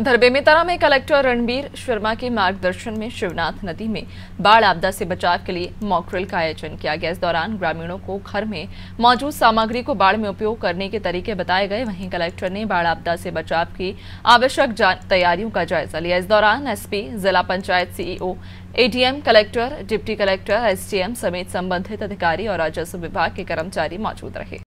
इधर बेमेतरा में कलेक्टर रणबीर शर्मा के मार्गदर्शन में शिवनाथ नदी में बाढ़ आपदा से बचाव के लिए मॉकड्रिल का आयोजन किया गया इस दौरान ग्रामीणों को घर में मौजूद सामग्री को बाढ़ में उपयोग करने के तरीके बताए गए वहीं कलेक्टर ने बाढ़ आपदा से बचाव की आवश्यक तैयारियों का जायजा लिया इस दौरान एसपी जिला panchayat CEO ADM collector deputy collector SDM समेत संबंधित अधिकारी और राजस्व विभाग के कर्मचारी मौजूद रहे